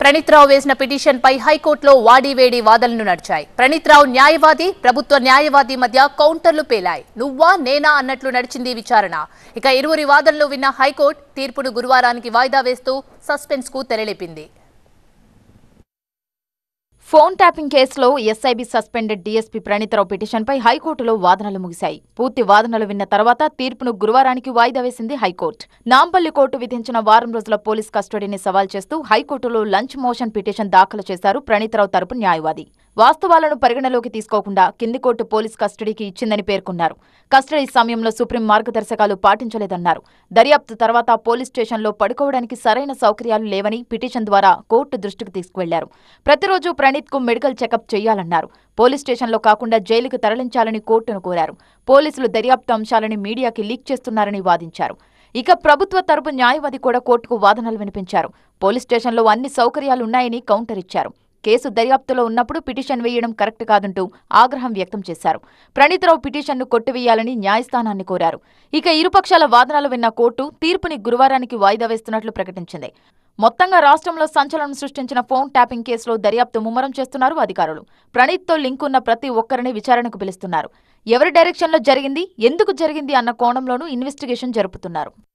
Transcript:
ప్రణీత్రావు వేసిన పిటిషన్పై హైకోర్టులో వాడివేడి వాదనలు నడిచాయి ప్రణీత్రావు న్యాయవాది ప్రభుత్వ న్యాయవాది మధ్య కౌంటర్లు పేలాయి నువ్వా నేనా అన్నట్లు నడిచింది విచారణ ఇక ఇరువురి వాదనలు విన్న హైకోర్టు తీర్పును గురువారానికి వాయిదా వేస్తూ సస్పెన్స్ కు తెరలేపింది ఫోన్ ట్యాపింగ్ కేసులో ఎస్ఐబి సస్పెండెడ్ డీఎస్పీ ప్రణీతరావు పిటిషన్పై హైకోర్టులో వాదనలు ముగిశాయి పూర్తి వాదనలు విన్న తర్వాత తీర్పును గురువారానికి వాయిదా వేసింది హైకోర్టు నాంపల్లి కోర్టు విధించిన వారం రోజుల పోలీస్ కస్టడీని సవాల్ చేస్తూ హైకోర్టులో లంచ్ మోషన్ పిటిషన్ దాఖలు చేశారు ప్రణీతరావు తరపు న్యాయవాది వాస్తవాలను పరిగణలోకి తీసుకోకుండా కింది కోర్టు పోలీస్ కస్టడీకి ఇచ్చిందని పేర్కొన్నారు కస్టడీ సమయంలో సుప్రీం మార్గదర్శకాలు పాటించలేదన్నారు దర్యాప్తు తర్వాత పోలీస్ స్టేషన్లో పడుకోవడానికి సరైన సౌకర్యాలు లేవని పిటిషన్ ద్వారా కోర్టు దృష్టికి తీసుకువెళ్లారు ప్రతిరోజు ప్రణీత్కు మెడికల్ చెకప్ చేయాలన్నారు పోలీస్ స్టేషన్లో కాకుండా జైలుకు తరలించాలని కోర్టును కోరారు పోలీసులు దర్యాప్తు అంశాలని మీడియాకి లీక్ చేస్తున్నారని వాదించారు ఇక ప్రభుత్వ తరపు న్యాయవాది కూడా కోర్టుకు వాదనలు వినిపించారు పోలీస్ స్టేషన్లో అన్ని సౌకర్యాలున్నాయని కౌంటర్ ఇచ్చారు కేసు దర్యాప్తులో ఉన్నప్పుడు పిటిషన్ వేయడం కరెక్ట్ కాదంటూ ఆగ్రహం వ్యక్తం చేశారు ప్రణీతరావు పిటిషన్ను కొట్టివేయాలని న్యాయస్థానాన్ని కోరారు ఇక ఇరుపక్షాల వాదనలు విన్న కోర్టు తీర్పుని గురువారానికి వాయిదా వేస్తున్నట్లు ప్రకటించింది మొత్తంగా రాష్ట్రంలో సంచలనం సృష్టించిన ఫోన్ ట్యాపింగ్ కేసులో దర్యాప్తు ముమ్మరం చేస్తున్నారు అధికారులు ప్రణీత్తో లింక్ ఉన్న ప్రతి ఒక్కరిని విచారణకు పిలుస్తున్నారు ఎవరి డైరెక్షన్లో జరిగింది ఎందుకు జరిగింది అన్న కోణంలోనూ ఇన్వెస్టిగేషన్ జరుపుతున్నారు